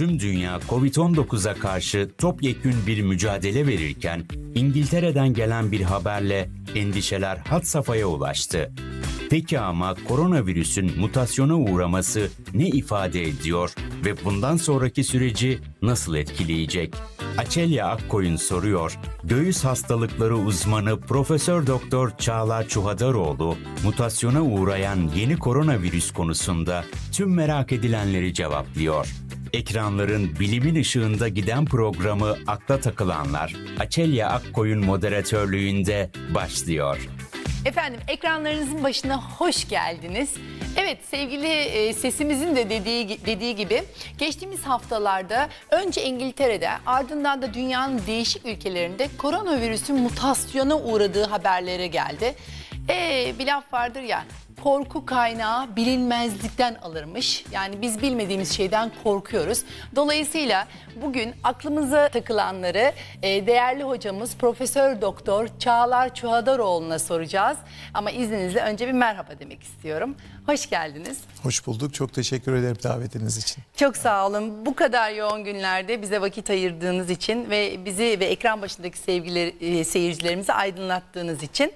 tüm dünya Covid-19'a karşı topyekün bir mücadele verirken İngiltere'den gelen bir haberle endişeler hat safhaya ulaştı. Peki ama koronavirüsün mutasyona uğraması ne ifade ediyor ve bundan sonraki süreci nasıl etkileyecek? Açelya Akkoyun soruyor. Göğüs hastalıkları uzmanı Profesör Doktor Çağlar Çuhadaroğlu mutasyona uğrayan yeni koronavirüs konusunda tüm merak edilenleri cevaplıyor ekranların bilimin ışığında giden programı Akla Takılanlar, Açelya Akkoyun moderatörlüğünde başlıyor. Efendim ekranlarınızın başına hoş geldiniz. Evet sevgili e, sesimizin de dediği dediği gibi geçtiğimiz haftalarda önce İngiltere'de ardından da dünyanın değişik ülkelerinde koronavirüsün mutasyona uğradığı haberlere geldi. E, bir laf vardır ya korku kaynağı bilinmezlikten alırmış. Yani biz bilmediğimiz şeyden korkuyoruz. Dolayısıyla bugün aklımıza takılanları e, değerli hocamız Profesör Doktor Çağlar Çuhadaroğlu'na soracağız. Ama izninizle önce bir merhaba demek istiyorum. Hoş geldiniz. Hoş bulduk. Çok teşekkür ederim davetiniz için. Çok sağ olun. Bu kadar yoğun günlerde bize vakit ayırdığınız için ve bizi ve ekran başındaki sevgileri, e, seyircilerimizi aydınlattığınız için.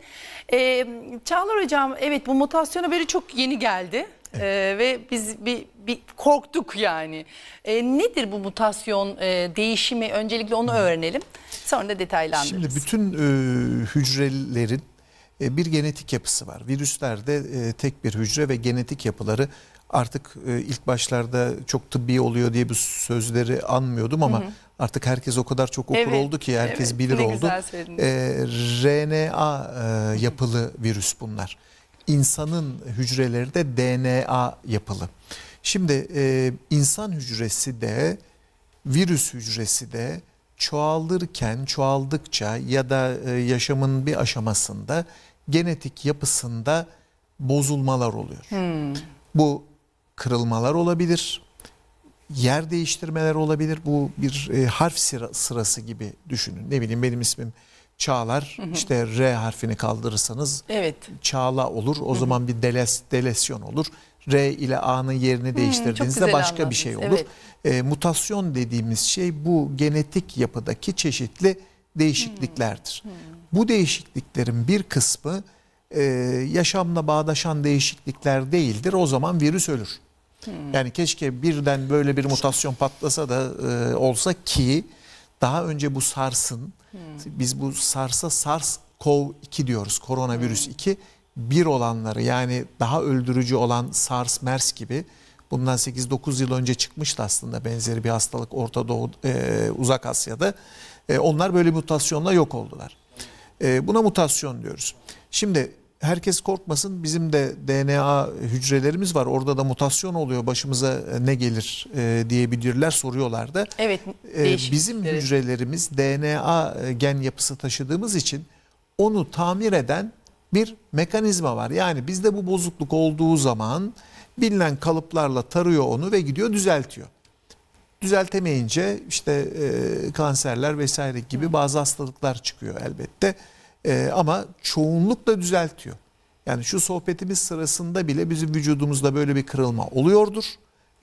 Ee, Çağlar Hocam evet bu mutasyona böyle çok yeni geldi. Evet. Ee, ve biz bir, bir korktuk yani. Ee, nedir bu mutasyon e, değişimi? Öncelikle onu öğrenelim. Sonra da detaylandırırız. Şimdi bütün e, hücrelerin e, bir genetik yapısı var. Virüslerde e, tek bir hücre ve genetik yapıları artık e, ilk başlarda çok tıbbi oluyor diye bu sözleri anmıyordum ama hı hı. artık herkes o kadar çok okur evet, oldu ki herkes evet, bilir oldu. E, RNA yapılı virüs bunlar. İnsanın hücreleri de DNA yapılı. Şimdi insan hücresi de virüs hücresi de çoğalırken, çoğaldıkça ya da e, yaşamın bir aşamasında genetik yapısında bozulmalar oluyor. Hmm. Bu kırılmalar olabilir, yer değiştirmeler olabilir. Bu bir e, harf sıra, sırası gibi düşünün. Ne bileyim benim ismim Çağlar. İşte R harfini kaldırırsanız evet. Çağla olur. O zaman bir deles, delesyon olur. R ile A'nın yerini hmm, değiştirdiğinizde hmm, başka bir şey olur. Evet. E, mutasyon dediğimiz şey bu genetik yapıdaki çeşitli değişikliklerdir. Hmm. Hmm. Bu değişikliklerin bir kısmı e, yaşamla bağdaşan değişiklikler değildir. O zaman virüs ölür. Hmm. Yani keşke birden böyle bir mutasyon patlasa da e, olsa ki daha önce bu SARS'ın hmm. biz bu SARS'a SARS-CoV-2 diyoruz koronavirüs hmm. 2 bir olanları yani daha öldürücü olan SARS, MERS gibi bundan 8-9 yıl önce çıkmıştı aslında benzeri bir hastalık Orta Doğu, e, Uzak Asya'da. E, onlar böyle mutasyonla yok oldular. E, buna mutasyon diyoruz. Şimdi herkes korkmasın bizim de DNA hücrelerimiz var orada da mutasyon oluyor başımıza ne gelir e, diyebilirler soruyorlar da. Evet e, Bizim hücrelerimiz DNA e, gen yapısı taşıdığımız için onu tamir eden bir mekanizma var. Yani bizde bu bozukluk olduğu zaman bilinen kalıplarla tarıyor onu ve gidiyor düzeltiyor. Düzeltemeyince işte e, kanserler vesaire gibi bazı hastalıklar çıkıyor elbette. E, ama çoğunlukla düzeltiyor. Yani şu sohbetimiz sırasında bile bizim vücudumuzda böyle bir kırılma oluyordur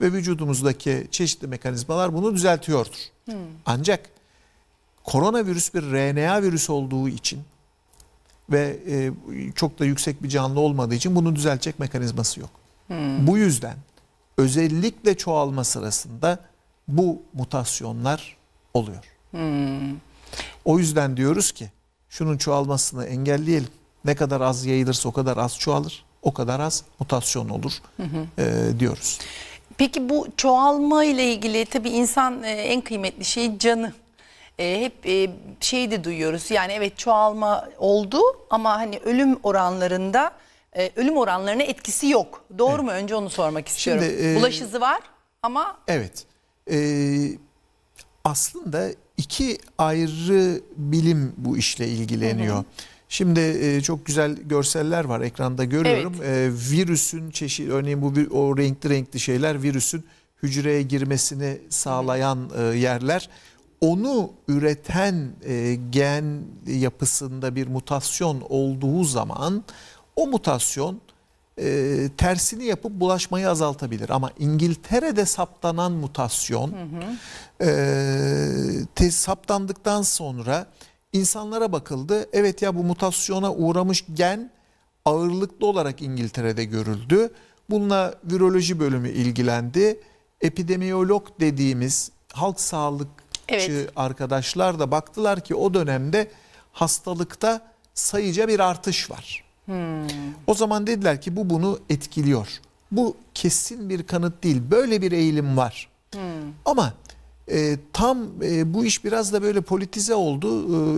ve vücudumuzdaki çeşitli mekanizmalar bunu düzeltiyordur. Hmm. Ancak koronavirüs bir RNA virüsü olduğu için ve e, çok da yüksek bir canlı olmadığı için bunu düzeltecek mekanizması yok. Hmm. Bu yüzden özellikle çoğalma sırasında bu mutasyonlar oluyor. Hmm. O yüzden diyoruz ki şunun çoğalmasını engelleyelim. Ne kadar az yayılırsa o kadar az çoğalır, o kadar az mutasyon olur hı E, diyoruz. Peki bu çoğalma ile ilgili tabii insan e, en kıymetli şey canı e, hep e, şeyi de duyuyoruz. Yani evet çoğalma oldu ama hani ölüm oranlarında e, ölüm oranlarına etkisi yok. Doğru evet. mu? Önce onu sormak istiyorum. Şimdi, e, Bulaş izi var ama... Evet. E, aslında iki ayrı bilim bu işle ilgileniyor. Hı hı. Şimdi e, çok güzel görseller var ekranda görüyorum. Evet. E, virüsün çeşit örneğin bu o renkli renkli şeyler virüsün hücreye girmesini sağlayan E, yerler onu üreten e, gen yapısında bir mutasyon olduğu zaman o mutasyon e, tersini yapıp bulaşmayı azaltabilir. Ama İngiltere'de saptanan mutasyon hı hı. E, te, saptandıktan sonra insanlara bakıldı. Evet ya bu mutasyona uğramış gen ağırlıklı olarak İngiltere'de görüldü. Bununla viroloji bölümü ilgilendi. Epidemiyolog dediğimiz halk sağlık evet. arkadaşlar da baktılar ki o dönemde hastalıkta sayıca bir artış var. Hmm. O zaman dediler ki bu bunu etkiliyor. Bu kesin bir kanıt değil. Böyle bir eğilim var. Hmm. Ama e, tam e, bu iş biraz da böyle politize oldu.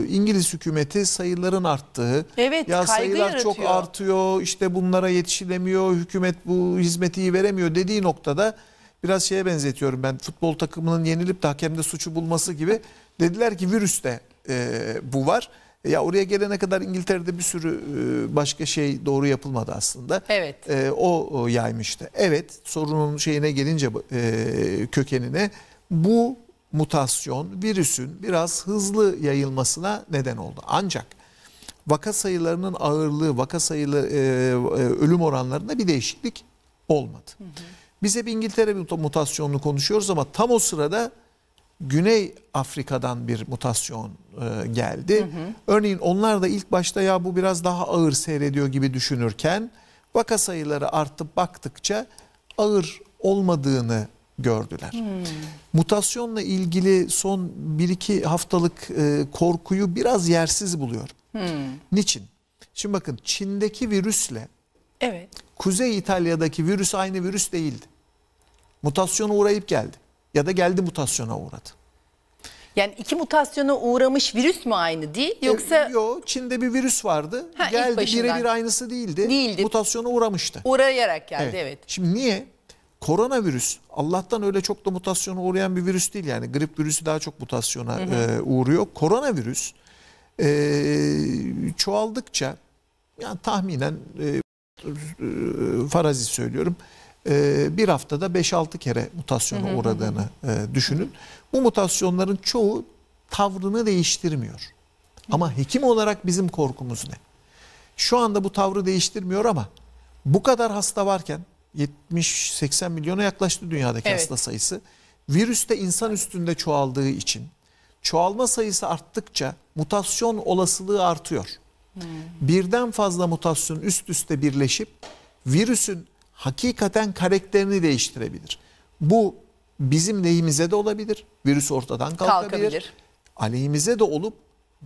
E, İngiliz hükümeti sayıların arttığı. Evet, ya sayılar yaratıyor. çok artıyor. İşte bunlara yetişilemiyor. Hükümet bu hizmeti veremiyor dediği noktada biraz şeye benzetiyorum ben futbol takımının yenilip de hakemde suçu bulması gibi dediler ki virüste e, bu var. Ya oraya gelene kadar İngiltere'de bir sürü e, başka şey doğru yapılmadı aslında. Evet. E, o yaymıştı. Evet sorunun şeyine gelince e, kökenine bu mutasyon virüsün biraz hızlı yayılmasına neden oldu. Ancak vaka sayılarının ağırlığı, vaka sayılı e, e ölüm oranlarında bir değişiklik olmadı. Hı hı. Biz hep İngiltere mutasyonunu konuşuyoruz ama tam o sırada Güney Afrika'dan bir mutasyon e, geldi. Hı hı. Örneğin onlar da ilk başta ya bu biraz daha ağır seyrediyor gibi düşünürken vaka sayıları artıp baktıkça ağır olmadığını gördüler. Hmm. Mutasyonla ilgili son 1-2 haftalık e, korkuyu biraz yersiz buluyorum. Hmm. Niçin? Şimdi bakın Çin'deki virüsle evet. Kuzey İtalya'daki virüs aynı virüs değildi mutasyona uğrayıp geldi. Ya da geldi mutasyona uğradı. Yani iki mutasyona uğramış virüs mü aynı değil e, yoksa? Yok Çin'de bir virüs vardı. Ha, geldi birebir aynısı değildi. Değildi. Mutasyona uğramıştı. Uğrayarak geldi evet. evet. Şimdi niye? Koronavirüs Allah'tan öyle çok da mutasyona uğrayan bir virüs değil. Yani grip virüsü daha çok mutasyona hı hı. E, uğruyor. Koronavirüs e, çoğaldıkça yani tahminen e, e farazi söylüyorum e, bir haftada 5-6 kere mutasyona hı uğradığını e, düşünün. Bu mutasyonların çoğu tavrını değiştirmiyor. Ama hekim olarak bizim korkumuz ne? Şu anda bu tavrı değiştirmiyor ama bu kadar hasta varken 70-80 milyona yaklaştı dünyadaki evet. hasta sayısı. Virüs de insan üstünde çoğaldığı için çoğalma sayısı arttıkça mutasyon olasılığı artıyor. Hmm. Birden fazla mutasyon üst üste birleşip virüsün hakikaten karakterini değiştirebilir. Bu bizim lehimize de olabilir. Virüs ortadan kalkabilir. kalkabilir. Aleyhimize de olup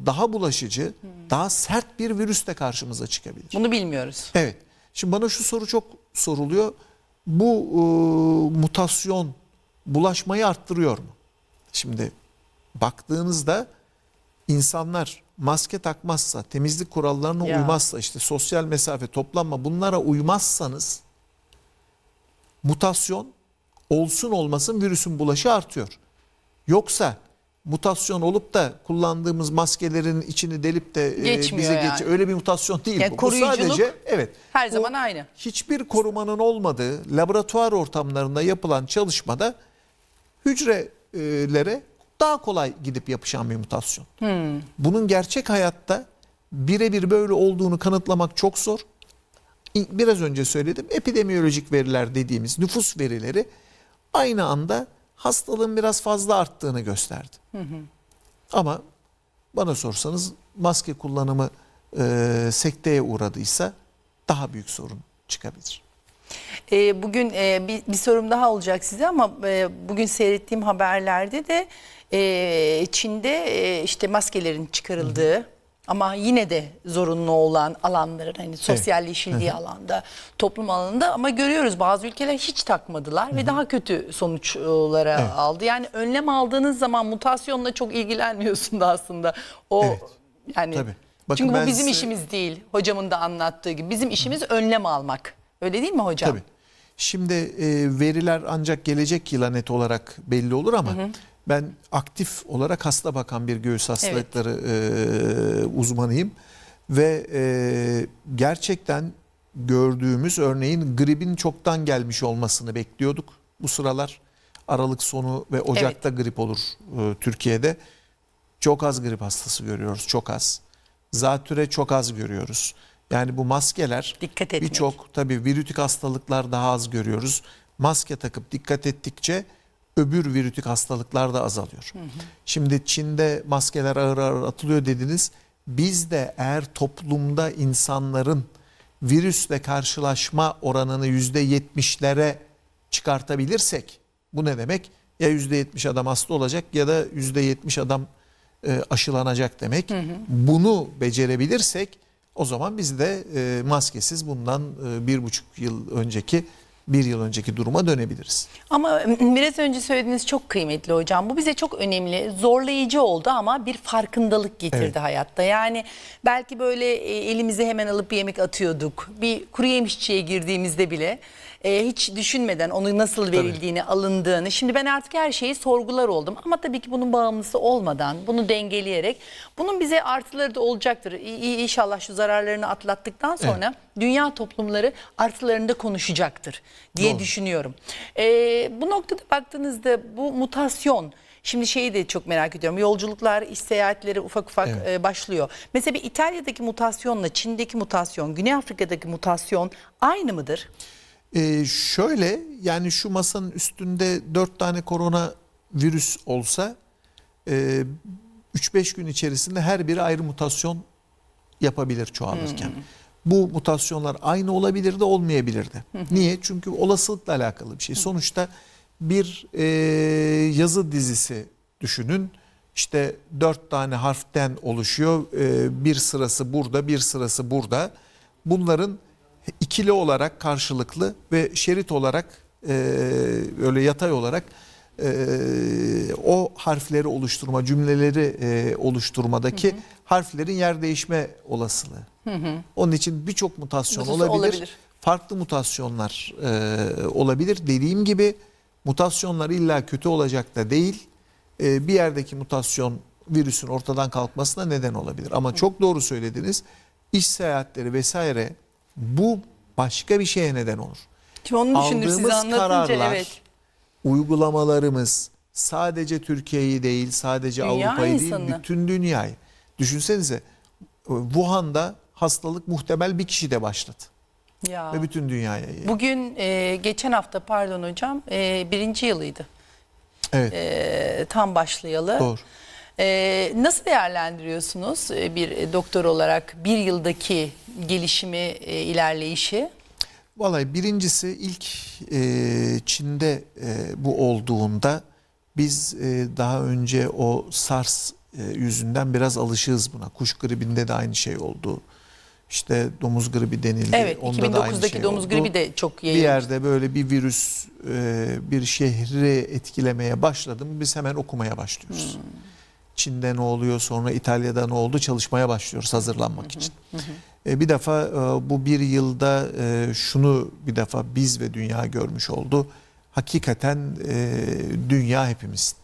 daha bulaşıcı, hmm. daha sert bir virüs karşımıza çıkabilir. Bunu bilmiyoruz. Evet. Şimdi bana şu soru çok soruluyor. Bu e, mutasyon bulaşmayı arttırıyor mu? Şimdi baktığınızda insanlar maske takmazsa, temizlik kurallarına ya. uymazsa, işte sosyal mesafe, toplanma bunlara uymazsanız mutasyon olsun olmasın virüsün bulaşı artıyor. Yoksa mutasyon olup da kullandığımız maskelerin içini delip de e, Geçmiyor bize yani. geç öyle bir mutasyon değil yani bu. Bu sadece evet. Her zaman aynı. Hiçbir korumanın olmadığı laboratuvar ortamlarında yapılan çalışmada hücrelere daha kolay gidip yapışan bir mutasyon. Hmm. Bunun gerçek hayatta birebir böyle olduğunu kanıtlamak çok zor biraz önce söyledim epidemiyolojik veriler dediğimiz nüfus verileri aynı anda hastalığın biraz fazla arttığını gösterdi. Hı hı. Ama bana sorsanız maske kullanımı e, sekteye uğradıysa daha büyük sorun çıkabilir. E, bugün e, bir, bir sorum daha olacak size ama e, bugün seyrettiğim haberlerde de e, Çin'de e, işte maskelerin çıkarıldığı... Hı hı ama yine de zorunlu olan alanların hani sosyalleşildiği evet. alanda, toplum alanında ama görüyoruz bazı ülkeler hiç takmadılar Hı -hı. ve daha kötü sonuçlara evet. aldı. Yani önlem aldığınız zaman mutasyonla çok ilgilenmiyorsun da aslında. O evet. yani Tabii. Bakın çünkü bu bizim size... işimiz değil. Hocamın da anlattığı gibi bizim işimiz Hı önlem almak. Öyle değil mi hocam? Tabii. Şimdi e, veriler ancak gelecek yıla net olarak belli olur ama hı hı. Ben aktif olarak hasta bakan bir göğüs hastalıkları evet. e, uzmanıyım. Ve e, gerçekten gördüğümüz örneğin gripin çoktan gelmiş olmasını bekliyorduk. Bu sıralar Aralık sonu ve Ocak'ta evet. grip olur e, Türkiye'de. Çok az grip hastası görüyoruz, çok az. Zatüre çok az görüyoruz. Yani bu maskeler birçok tabii virütik hastalıklar daha az görüyoruz. Maske takıp dikkat ettikçe öbür virütik hastalıklar da azalıyor. Hı hı. Şimdi Çin'de maskeler ağır ağır atılıyor dediniz. Biz de eğer toplumda insanların virüsle karşılaşma oranını yüzde yetmişlere çıkartabilirsek bu ne demek? Ya yüzde yetmiş adam hasta olacak ya da yüzde yetmiş adam e, aşılanacak demek. Hı hı. Bunu becerebilirsek o zaman biz de e, maskesiz bundan e, bir buçuk yıl önceki bir yıl önceki duruma dönebiliriz. Ama ıı, biraz önce söylediğiniz çok kıymetli hocam. Bu bize çok önemli. Zorlayıcı oldu ama bir farkındalık getirdi evet. hayatta. Yani belki böyle e, elimizi hemen alıp bir yemek atıyorduk. Bir kuru yemişçiye girdiğimizde bile e, hiç düşünmeden onu nasıl verildiğini, tabii. alındığını. Şimdi ben artık her şeyi sorgular oldum ama tabii ki bunun bağımlısı olmadan, bunu dengeleyerek bunun bize artıları da olacaktır. İyi, inşallah şu zararlarını atlattıktan sonra evet. dünya toplumları artılarında konuşacaktır diye Doğru. düşünüyorum. E, bu noktada baktığınızda bu mutasyon Şimdi şeyi de çok merak ediyorum. Yolculuklar, iş seyahatleri ufak ufak evet. E, başlıyor. Mesela bir İtalya'daki mutasyonla Çin'deki mutasyon, Güney Afrika'daki mutasyon aynı mıdır? Ee, şöyle yani şu masanın üstünde dört tane korona virüs olsa e, 3-5 gün içerisinde her biri ayrı mutasyon yapabilir çoğalırken. Hmm. Bu mutasyonlar aynı olabilir de olmayabilir de. Niye? Çünkü olasılıkla alakalı bir şey. Sonuçta bir e, yazı dizisi düşünün. İşte dört tane harften oluşuyor. E, bir sırası burada, bir sırası burada. Bunların ikili olarak karşılıklı ve şerit olarak e, öyle yatay olarak e, o harfleri oluşturma cümleleri e, oluşturmadaki hı hı. harflerin yer değişme olasılığı. Hı hı. Onun için birçok mutasyon olabilir. olabilir. Farklı mutasyonlar e, olabilir. Dediğim gibi mutasyonlar illa kötü olacak da değil. E, bir yerdeki mutasyon virüsün ortadan kalkmasına neden olabilir. Ama çok doğru söylediniz. İş seyahatleri vesaire bu başka bir şeye neden olur. Şimdi onu düşündüm size anlatınca kararlar, evet. uygulamalarımız sadece Türkiye'yi değil, sadece Dünya Avrupa'yı insanı. değil, bütün dünyayı. Düşünsenize e, Wuhan'da hastalık muhtemel bir kişi de başladı. Ya. Ve bütün dünyaya. Yani. Bugün e, geçen hafta pardon hocam e, birinci yılıydı. Evet. E, tam başlayalı. Doğru. Ee, nasıl değerlendiriyorsunuz e, bir doktor olarak bir yıldaki gelişimi, e, ilerleyişi? Vallahi birincisi ilk e, Çin'de e, bu olduğunda biz e, daha önce o SARS e, yüzünden biraz alışığız buna. Kuş gribinde de aynı şey oldu. İşte domuz gribi denildi. Evet Onda 2009'daki da aynı şey domuz oldu. gribi de çok yayıldı. Bir yerde böyle bir virüs e, bir şehri etkilemeye başladı mı biz hemen okumaya başlıyoruz. Hmm. Çin'de ne oluyor sonra İtalya'da ne oldu çalışmaya başlıyoruz hazırlanmak hı hı. için. Hı hı. E, bir defa e, bu bir yılda e, şunu bir defa biz ve dünya görmüş oldu. Hakikaten dünya hepimiz.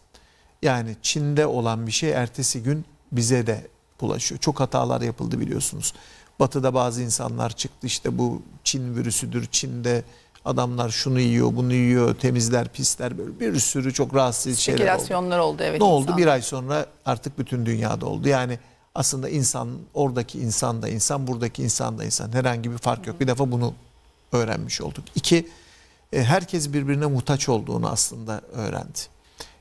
Yani Çin'de olan bir şey ertesi gün bize de bulaşıyor. Çok hatalar yapıldı biliyorsunuz. Batı'da bazı insanlar çıktı işte bu Çin virüsüdür, Çin'de adamlar şunu yiyor, bunu yiyor, temizler, pisler böyle bir sürü çok rahatsız şeyler oldu. oldu evet. Ne insan. oldu? Bir ay sonra artık bütün dünyada oldu. Yani aslında insan oradaki insan da insan, buradaki insan da insan. Herhangi bir fark yok. Bir defa bunu öğrenmiş olduk. İki, e, herkes birbirine muhtaç olduğunu aslında öğrendi.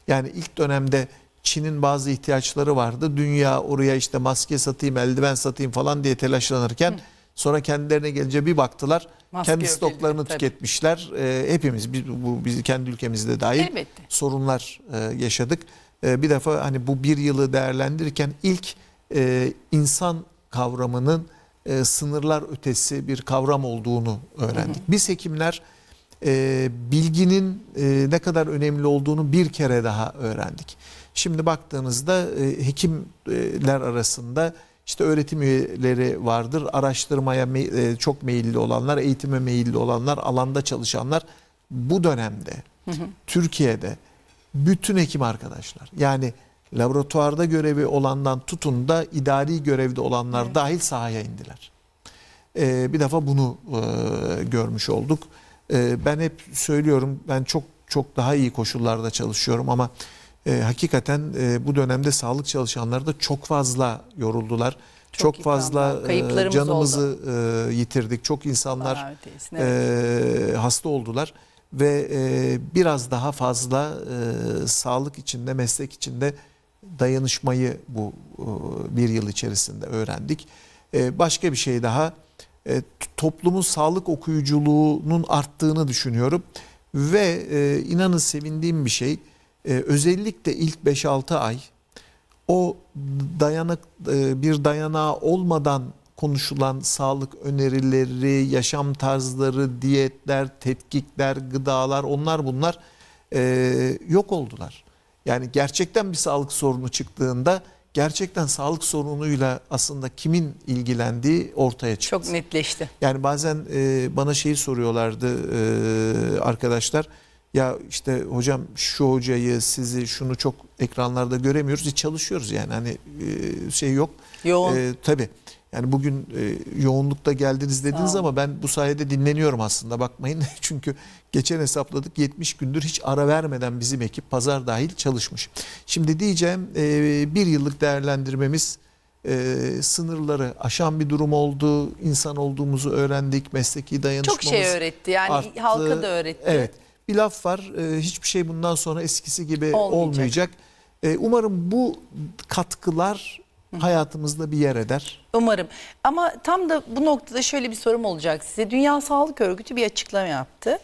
Yani ilk dönemde Çin'in bazı ihtiyaçları vardı. Dünya oraya işte maske satayım, eldiven satayım falan diye telaşlanırken sonra kendilerine gelince bir baktılar Maske kendi stoklarını edildi, tüketmişler. E, hepimiz biz, bu biz kendi ülkemizde dahil Elbette. sorunlar e, yaşadık. E, bir defa hani bu bir yılı değerlendirirken ilk e, insan kavramının e, sınırlar ötesi bir kavram olduğunu öğrendik. Hı hı. Biz hekimler e, bilginin e, ne kadar önemli olduğunu bir kere daha öğrendik. Şimdi baktığınızda e, hekimler arasında işte öğretim üyeleri vardır. Araştırmaya e, çok meyilli olanlar, eğitime meyilli olanlar, alanda çalışanlar. Bu dönemde hı hı. Türkiye'de bütün hekim arkadaşlar yani laboratuvarda görevi olandan tutun da idari görevde olanlar evet. dahil sahaya indiler. Ee, bir defa bunu e, görmüş olduk. Ee, ben hep söylüyorum ben çok çok daha iyi koşullarda çalışıyorum ama e, hakikaten e, bu dönemde sağlık çalışanları da çok fazla yoruldular. Çok, çok fazla e, canımızı e, yitirdik. Çok insanlar e, hasta oldular ve e, biraz daha fazla e, sağlık içinde, meslek içinde dayanışmayı bu e, bir yıl içerisinde öğrendik. E, başka bir şey daha e, toplumun sağlık okuyuculuğunun arttığını düşünüyorum ve e, inanın sevindiğim bir şey e, özellikle ilk 5-6 ay o dayanık e, bir dayanağı olmadan konuşulan sağlık önerileri, yaşam tarzları, diyetler, tetkikler, gıdalar onlar bunlar e, yok oldular. Yani gerçekten bir sağlık sorunu çıktığında gerçekten sağlık sorunuyla aslında kimin ilgilendiği ortaya çıktı. Çok netleşti. Yani bazen e, bana şeyi soruyorlardı e, arkadaşlar ya işte hocam şu hocayı sizi şunu çok ekranlarda göremiyoruz. Biz e, çalışıyoruz yani hani e, şey yok. Yoğun. E, tabii. Yani bugün e, yoğunlukta geldiniz dediniz tamam. ama ben bu sayede dinleniyorum aslında bakmayın. Çünkü geçen hesapladık 70 gündür hiç ara vermeden bizim ekip pazar dahil çalışmış. Şimdi diyeceğim e, bir yıllık değerlendirmemiz e, sınırları aşan bir durum oldu. İnsan olduğumuzu öğrendik. Mesleki dayanışmamız Çok şey öğretti yani arttı. halka da öğretti. Evet bir laf var. E, hiçbir şey bundan sonra eskisi gibi olmayacak. olmayacak. E, umarım bu katkılar hayatımızda bir yer eder. Umarım. Ama tam da bu noktada şöyle bir sorum olacak size. Dünya Sağlık Örgütü bir açıklama yaptı.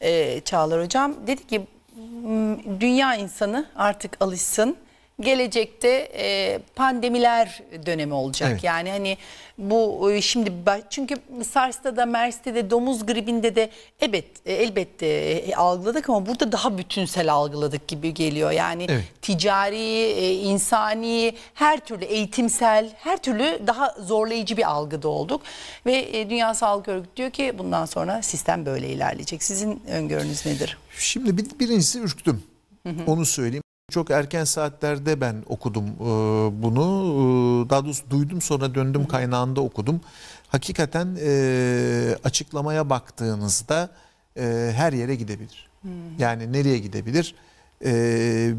Ee, Çağlar Hocam dedi ki hmm, dünya insanı artık alışsın gelecekte e, pandemiler dönemi olacak. Evet. Yani hani bu e, şimdi çünkü SARS'ta da MERS'te de domuz gribinde de evet e, elbette e, algıladık ama burada daha bütünsel algıladık gibi geliyor. Yani evet. ticari, insani, her türlü eğitimsel, her türlü daha zorlayıcı bir algıda olduk. Ve Dünya Sağlık Örgütü diyor ki bundan sonra sistem böyle ilerleyecek. Sizin öngörünüz nedir? Şimdi birincisi ürktüm. Hı hı. Onu söyleyeyim çok erken saatlerde ben okudum e, bunu. E, daha doğrusu duydum sonra döndüm kaynağında okudum. Hakikaten e, açıklamaya baktığınızda her yere gidebilir. Yani nereye gidebilir?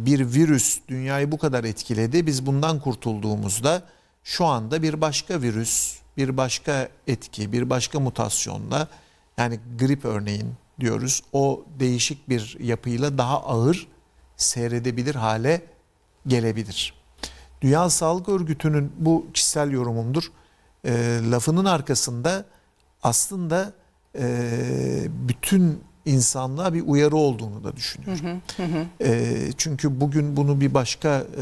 bir virüs dünyayı bu kadar etkiledi. Biz bundan kurtulduğumuzda şu anda bir başka virüs, bir başka etki, bir başka mutasyonla yani grip örneğin diyoruz. O değişik bir yapıyla daha ağır seyredebilir hale gelebilir. Dünya Sağlık Örgütü'nün bu kişisel yorumumdur. E, ee, lafının arkasında aslında e, bütün insanlığa bir uyarı olduğunu da düşünüyorum. Hı hı hı. E, çünkü bugün bunu bir başka e,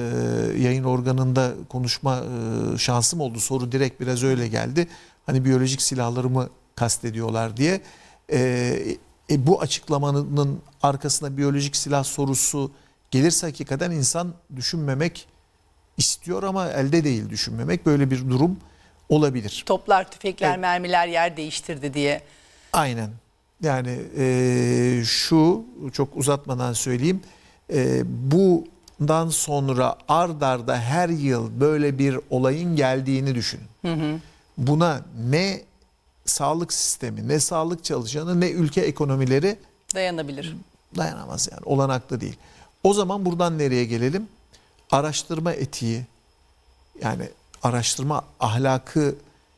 yayın organında konuşma e, şansım oldu. Soru direkt biraz öyle geldi. Hani biyolojik silahları mı kastediyorlar diye. E, e, bu açıklamanın arkasına biyolojik silah sorusu gelirse hakikaten insan düşünmemek istiyor ama elde değil düşünmemek. Böyle bir durum olabilir. Toplar, tüfekler, evet. mermiler yer değiştirdi diye. Aynen. Yani e, şu çok uzatmadan söyleyeyim. E, bundan sonra ard arda her yıl böyle bir olayın geldiğini düşünün. Hı hı. Buna ne sağlık sistemi, ne sağlık çalışanı, ne ülke ekonomileri dayanabilir. Dayanamaz yani. Olanaklı değil. O zaman buradan nereye gelelim? Araştırma etiği yani araştırma ahlakı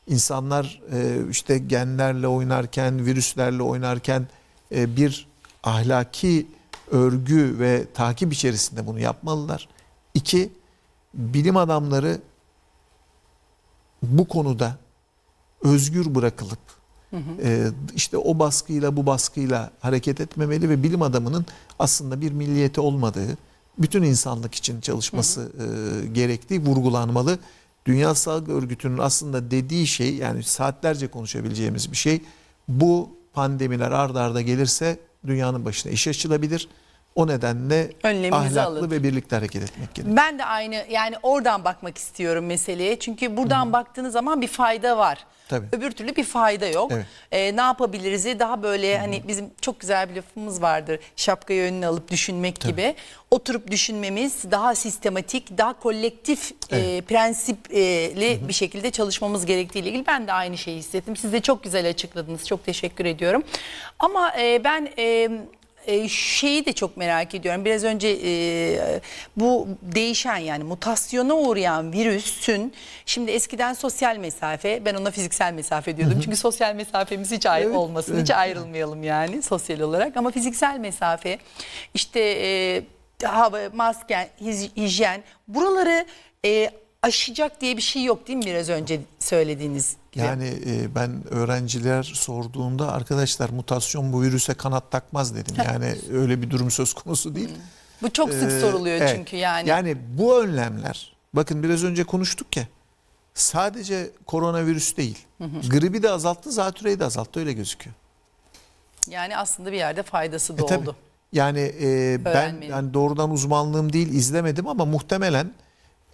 insanlar e, işte genlerle oynarken, virüslerle oynarken e, bir ahlaki örgü ve takip içerisinde bunu yapmalılar. İki, bilim adamları bu konuda özgür bırakılıp Hı ee, hı. işte o baskıyla bu baskıyla hareket etmemeli ve bilim adamının aslında bir milliyeti olmadığı, bütün insanlık için çalışması hı hı. E, gerektiği vurgulanmalı. Dünya Sağlık Örgütü'nün aslında dediği şey yani saatlerce konuşabileceğimiz bir şey. Bu pandemiler ardarda arda gelirse dünyanın başına iş açılabilir. O nedenle Önleminizi ahlaklı alın. ve birlikte hareket etmek gerekiyor. Ben de aynı yani oradan bakmak istiyorum meseleye. Çünkü buradan Hı. baktığınız zaman bir fayda var. Tabii. Öbür türlü bir fayda yok. Evet. Ee, ne yapabiliriz daha böyle Hı. hani bizim çok güzel bir lafımız vardır. Şapkayı önüne alıp düşünmek Tabii. gibi. Oturup düşünmemiz, daha sistematik, daha kolektif e, evet. e, prensipli Hı bir şekilde çalışmamız gerektiğiyle ilgili ben de aynı şeyi hissettim. Siz de çok güzel açıkladınız. Çok teşekkür ediyorum. Ama e, ben... E, e, şeyi de çok merak ediyorum. Biraz önce e, bu değişen yani mutasyona uğrayan virüsün şimdi eskiden sosyal mesafe ben ona fiziksel mesafe diyordum. Çünkü sosyal mesafemiz hiç ayrı evet, olmasın. Evet. Hiç ayrılmayalım yani sosyal olarak ama fiziksel mesafe işte e, hava, maske, hijyen buraları e, aşacak diye bir şey yok değil mi biraz önce söylediğiniz gibi? Yani e, ben öğrenciler sorduğunda arkadaşlar mutasyon bu virüse kanat takmaz dedim. Yani öyle bir durum söz konusu değil. Hmm. Bu çok sık Ee, soruluyor evet. çünkü yani. Yani bu önlemler bakın biraz önce konuştuk ya sadece koronavirüs değil gribi de azalttı zatürreyi de azalttı öyle gözüküyor. Yani aslında bir yerde faydası da E, tabii. oldu. Yani e, ben yani doğrudan uzmanlığım değil izlemedim ama muhtemelen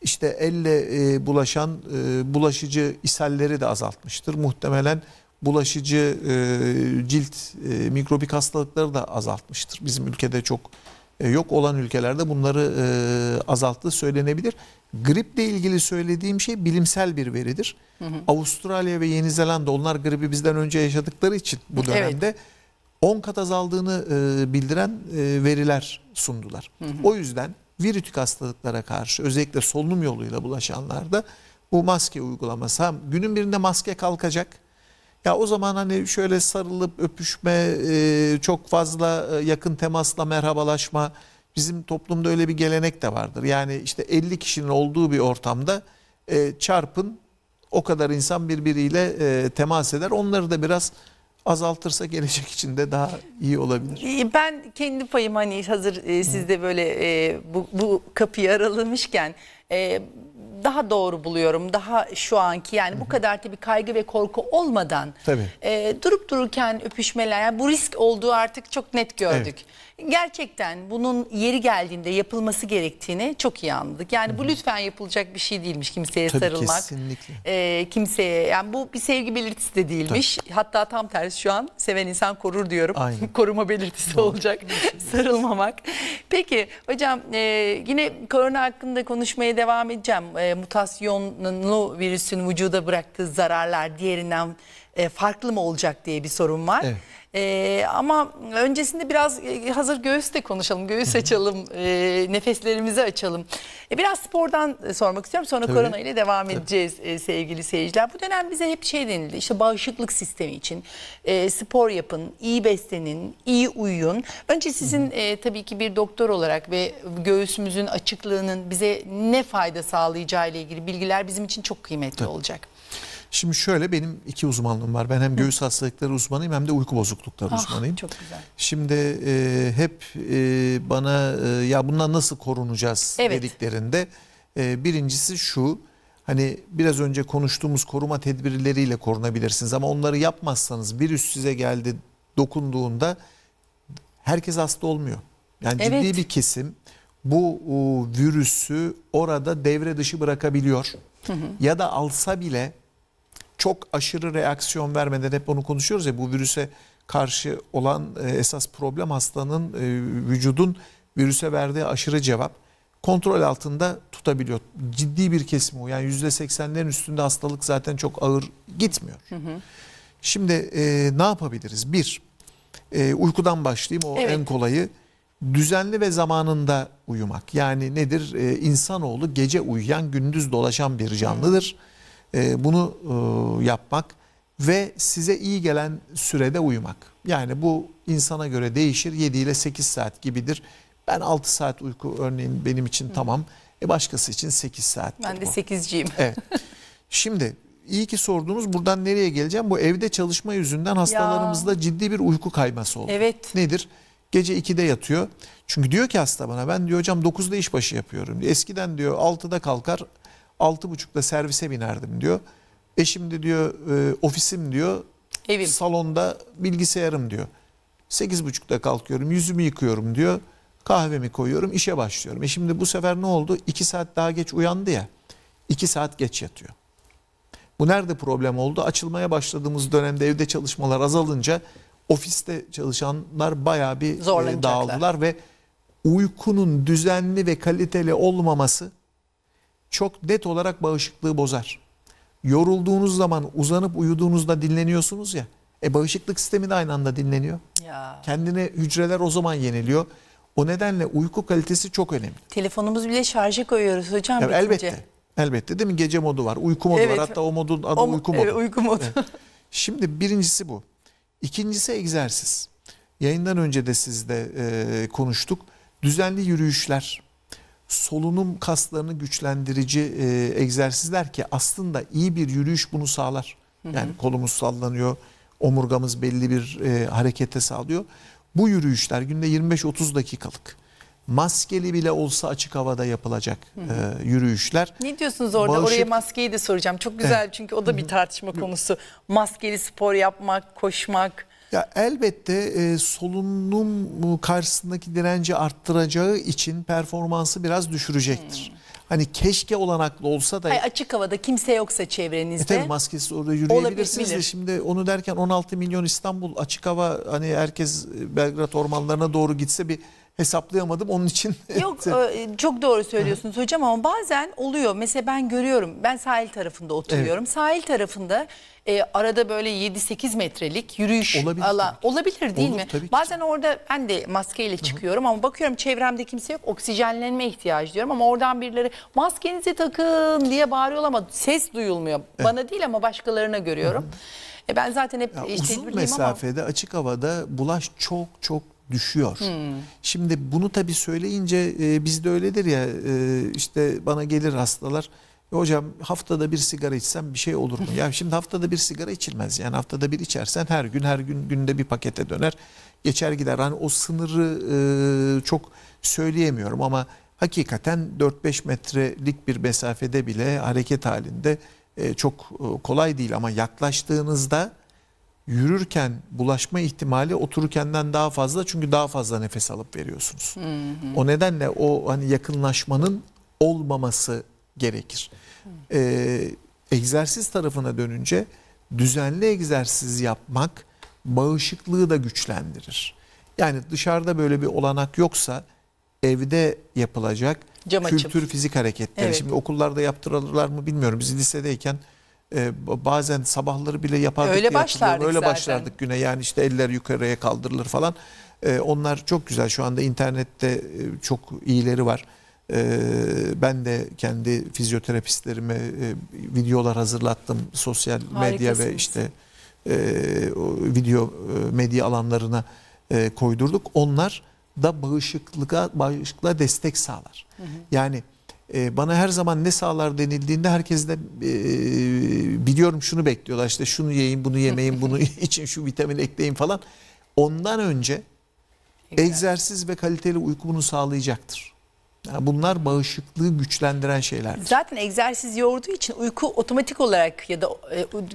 işte elle e, bulaşan e, bulaşıcı ishalleri de azaltmıştır. Muhtemelen bulaşıcı e, cilt e, mikrobik hastalıkları da azaltmıştır. Bizim ülkede çok yok olan ülkelerde bunları e, azalttığı söylenebilir. Griple ilgili söylediğim şey bilimsel bir veridir. Hı hı. Avustralya ve Yeni Zelanda onlar gribi bizden önce yaşadıkları için bu dönemde evet. 10 kat azaldığını bildiren veriler sundular. Hı hı. O yüzden virütik hastalıklara karşı özellikle solunum yoluyla bulaşanlarda bu maske uygulaması. Ha, günün birinde maske kalkacak. Ya o zaman hani şöyle sarılıp öpüşme, e, çok fazla e, yakın temasla merhabalaşma. Bizim toplumda öyle bir gelenek de vardır. Yani işte 50 kişinin olduğu bir ortamda e, çarpın o kadar insan birbiriyle temas eder. Onları da biraz azaltırsa gelecek için de daha iyi olabilir. Ee, ben kendi payım hani hazır e, siz de böyle e, bu, bu kapıyı aralamışken e, daha doğru buluyorum. Daha şu anki yani bu kadar tabii kaygı ve korku olmadan Tabii. E, durup dururken öpüşmeler yani bu risk olduğu artık çok net gördük. Evet gerçekten bunun yeri geldiğinde yapılması gerektiğini çok iyi anladık. Yani bu lütfen yapılacak bir şey değilmiş kimseye Tabii sarılmak. Kesinlikle. E, kimseye yani bu bir sevgi belirtisi de değilmiş. Tabii. Hatta tam tersi şu an seven insan korur diyorum. Aynen. Koruma belirtisi Doğru. olacak sarılmamak. Peki hocam e, yine korona hakkında konuşmaya devam edeceğim. E, mutasyonlu virüsün vücuda bıraktığı zararlar diğerinden e, farklı mı olacak diye bir sorun var. Evet. Ee, ama öncesinde biraz e, hazır göğüs de konuşalım, göğüs açalım, e, nefeslerimizi açalım. E, biraz spordan e, sormak istiyorum sonra Tabii. korona ile devam edeceğiz e, sevgili seyirciler. Bu dönem bize hep şey denildi işte bağışıklık sistemi için e, spor yapın, iyi beslenin, iyi uyuyun. Önce sizin e, tabii ki bir doktor olarak ve göğsümüzün açıklığının bize ne fayda sağlayacağı ile ilgili bilgiler bizim için çok kıymetli Tabii. olacak. Şimdi şöyle benim iki uzmanlığım var. Ben hem göğüs hastalıkları uzmanıyım hem de uyku bozuklukları ah, uzmanıyım. Çok güzel. Şimdi e, hep e, bana e, ya bundan nasıl korunacağız evet. dediklerinde e, birincisi şu. Hani biraz önce konuştuğumuz koruma tedbirleriyle korunabilirsiniz ama onları yapmazsanız virüs size geldi dokunduğunda herkes hasta olmuyor. Yani evet. ciddi bir kesim bu virüsü orada devre dışı bırakabiliyor. Hı hı. Ya da alsa bile çok aşırı reaksiyon vermeden hep onu konuşuyoruz ya bu virüse karşı olan e, esas problem hastanın e, vücudun virüse verdiği aşırı cevap kontrol altında tutabiliyor. Ciddi bir kesim o. Yani %80'lerin üstünde hastalık zaten çok ağır gitmiyor. Hı hı. Şimdi e, ne yapabiliriz? Bir, e, uykudan başlayayım o evet. en kolayı. Düzenli ve zamanında uyumak. Yani nedir? E, insanoğlu gece uyuyan, gündüz dolaşan bir canlıdır. Hı. E, bunu e, yapmak ve size iyi gelen sürede uyumak. Yani bu insana göre değişir. 7 ile 8 saat gibidir. Ben 6 saat uyku örneğin benim için Hı. tamam. E başkası için 8 saat. Ben de 8'ciyim. Evet. Şimdi iyi ki sordunuz. Buradan nereye geleceğim? Bu evde çalışma yüzünden hastalarımızda ya. ciddi bir uyku kayması oldu. Evet. Nedir? Gece 2'de yatıyor. Çünkü diyor ki hasta bana ben diyor hocam 9'da iş başı yapıyorum. Eskiden diyor 6'da kalkar 6.30'da servise binerdim diyor. E şimdi diyor e, ofisim diyor Evim. salonda bilgisayarım diyor. 8.30'da kalkıyorum yüzümü yıkıyorum diyor. Kahvemi koyuyorum işe başlıyorum. E şimdi bu sefer ne oldu? 2 saat daha geç uyandı ya. 2 saat geç yatıyor. Bu nerede problem oldu? Açılmaya başladığımız dönemde evde çalışmalar azalınca ofiste çalışanlar bayağı bir e, dağıldılar ve uykunun düzenli ve kaliteli olmaması çok net olarak bağışıklığı bozar. Yorulduğunuz zaman uzanıp uyuduğunuzda dinleniyorsunuz ya. E bağışıklık sistemi de aynı anda dinleniyor. Ya. Kendine hücreler o zaman yeniliyor. O nedenle uyku kalitesi çok önemli. Telefonumuz bile şarja koyuyoruz hocam. Ya, elbette. Elbette değil mi? Gece modu var, uyku modu evet. var. Hatta o modun adı o, uyku modu. Evet, uyku modu. Şimdi birincisi bu. İkincisi egzersiz. Yayından önce de sizle e, konuştuk. Düzenli yürüyüşler solunum kaslarını güçlendirici e, egzersizler ki aslında iyi bir yürüyüş bunu sağlar. Yani hı hı. kolumuz sallanıyor, omurgamız belli bir e, harekete sağlıyor. Bu yürüyüşler günde 25-30 dakikalık. Maskeli bile olsa açık havada yapılacak hı hı. E, yürüyüşler. Ne diyorsunuz orada? Bağışık... Oraya maskeyi de soracağım. Çok güzel evet. çünkü o da bir tartışma konusu. Maskeli spor yapmak, koşmak ya elbette e, solunum karşısındaki direnci arttıracağı için performansı biraz düşürecektir. Hmm. Hani keşke olanaklı olsa da. Hayır, açık havada kimse yoksa çevrenizde. E tabii maskesiz orada yürüyebilirsiniz de şimdi onu derken 16 milyon İstanbul açık hava hani herkes e, Belgrad ormanlarına doğru gitse bir hesaplayamadım onun için. Yok e, çok doğru söylüyorsunuz hocam ama bazen oluyor. Mesela ben görüyorum ben sahil tarafında oturuyorum. Evet. Sahil tarafında e, arada böyle 7-8 metrelik yürüyüş olabilir, alan olabilir değil Olur, mi? Tabii bazen orada ben de maskeyle çıkıyorum Hı -hı. ama bakıyorum çevremde kimse yok. Oksijenlenme ihtiyacı diyorum ama oradan birileri maskenizi takın diye bağırıyor ama ses duyulmuyor. Evet. Bana değil ama başkalarına görüyorum. Hı -hı. E, ben zaten hep ya, işte uzun mesafede ama... açık havada bulaş çok çok düşüyor. Hmm. Şimdi bunu tabii söyleyince e, bizde öyledir ya e, işte bana gelir hastalar. E, hocam haftada bir sigara içsem bir şey olur mu? ya şimdi haftada bir sigara içilmez. Yani haftada bir içersen her gün her gün günde bir pakete döner. Geçer gider. Hani o sınırı e, çok söyleyemiyorum ama hakikaten 4-5 metrelik bir mesafede bile hareket halinde e, çok e, kolay değil. Ama yaklaştığınızda yürürken bulaşma ihtimali otururkenden daha fazla çünkü daha fazla nefes alıp veriyorsunuz. Hı hı. O nedenle o hani yakınlaşmanın olmaması gerekir. Hı. Ee, egzersiz tarafına dönünce düzenli egzersiz yapmak bağışıklığı da güçlendirir. Yani dışarıda böyle bir olanak yoksa evde yapılacak Cam kültür açıp. fizik hareketleri. Evet. Şimdi okullarda yaptırırlar mı bilmiyorum. Biz lisedeyken e, bazen sabahları bile yapardık. Öyle başlardık Öyle zaten. başlardık güne yani işte eller yukarıya kaldırılır falan. E, onlar çok güzel şu anda internette e, çok iyileri var. ben de kendi fizyoterapistlerime videolar hazırlattım sosyal medya ve işte video medya alanlarına koydurduk. Onlar da bağışıklığa bağışıklığa destek sağlar. Hı hı. Yani ee, bana her zaman ne sağlar denildiğinde herkes de e, biliyorum şunu bekliyorlar işte şunu yiyin bunu yemeyin bunu için şu vitamin ekleyin falan. Ondan önce egzersiz ve kaliteli uyku bunu sağlayacaktır. Yani bunlar bağışıklığı güçlendiren şeyler. Zaten egzersiz yorduğu için uyku otomatik olarak ya da